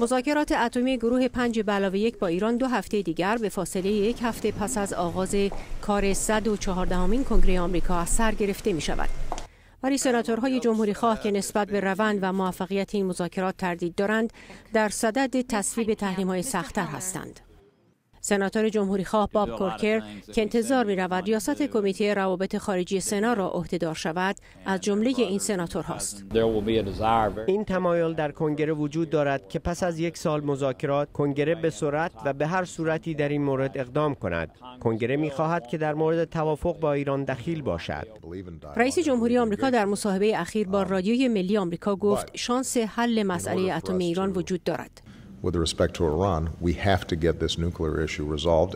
مذاکرات اتمی گروه پنج علاوه یک با ایران دو هفته دیگر به فاصله یک هفته پس از آغاز کار 114 همین کنگره آمریکا سر گرفته می شود. ولی سناتورهای جمهوری خواه که نسبت به روند و موفقیت این مذاکرات تردید دارند در صدد تصویب تحریم های سختتر هستند. سناتور جمهوری خواه باب کورکر که انتظار می رود ریاست کمیته روابط خارجی سنا را عهدهدار شود از جمله این سناتور هاست. این تمایل در کنگره وجود دارد که پس از یک سال مذاکرات کنگره به سرعت و به هر صورتی در این مورد اقدام کند. کنگره می خواهد که در مورد توافق با ایران دخیل باشد. رئیس جمهوری آمریکا در مصاحبه اخیر با um, رادیوی ملی آمریکا گفت شانس حل مسئله اتمی ایران وجود دارد.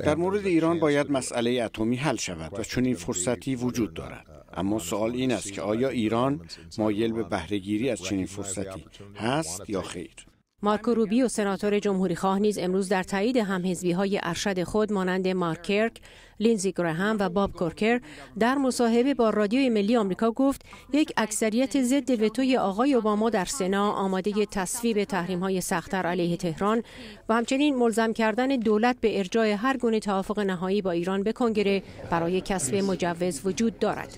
در مورد ایران باید مسئله اتمی حل شود و چون این فرصتی وجود دارد اما سوال این است که آیا ایران مایل به بهرهگیری از چنین فرصتی هست یا خیر مارکو روبیو سناتور جمهوری خواه نیز امروز در تایید همحزبی های ارشد خود مانند مارک کرک، لینزی گرهام و باب کورکر در مصاحبه با رادیوی ملی آمریکا گفت یک اکثریت ضد وتوی آقای اوباما در سنا آماده تصویب تحریم های سختتر علیه تهران و همچنین ملزم کردن دولت به ارجاع هر گونه توافق نهایی با ایران به کنگره برای کسب مجوز وجود دارد.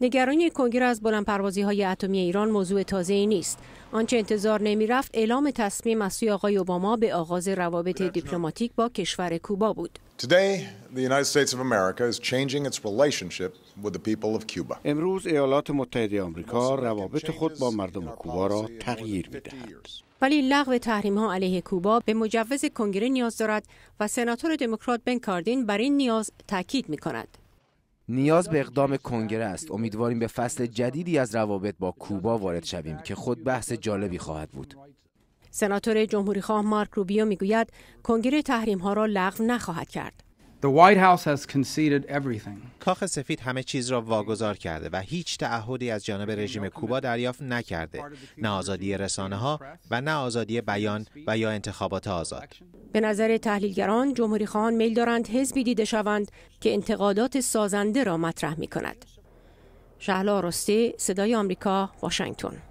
نگرانی کنگره از پروازی های اتمی ایران موضوع تازه ای نیست. آنچه انتظار نمی رفت اعلام تصمیم از سوی آقای اوباما به آغاز روابط دیپلماتیک با کشور کوبا بود. امروز ایالات متحده آمریکا روابط خود با مردم کوبا را تغییر می دهد. ولی لغو تحریم ها علیه کوبا به مجوز کنگره نیاز دارد و سناتور دموکرات بن کاردین بر این نیاز تاکید می کند. نیاز به اقدام کنگره است امیدواریم به فصل جدیدی از روابط با کوبا وارد شویم که خود بحث جالبی خواهد بود سناتور جمهوری خواه مارک روبیو میگوید کنگره تحریم ها را لغو نخواهد کرد The White House has conceded everything. کاخ سفید همه چیز را واگذار کرده و هیچ تعهدی از جانب رژیم کوبا دریافت نکرده نه آزادی رسانه ها و نه آزادی بیان و یا انتخابات آزاد به نظر تحلیلگران جمهوری خان میل دارند حزبی دیده شوند که انتقادات سازنده را مطرح می کند شهلا رستی، صدای آمریکا واشنگتن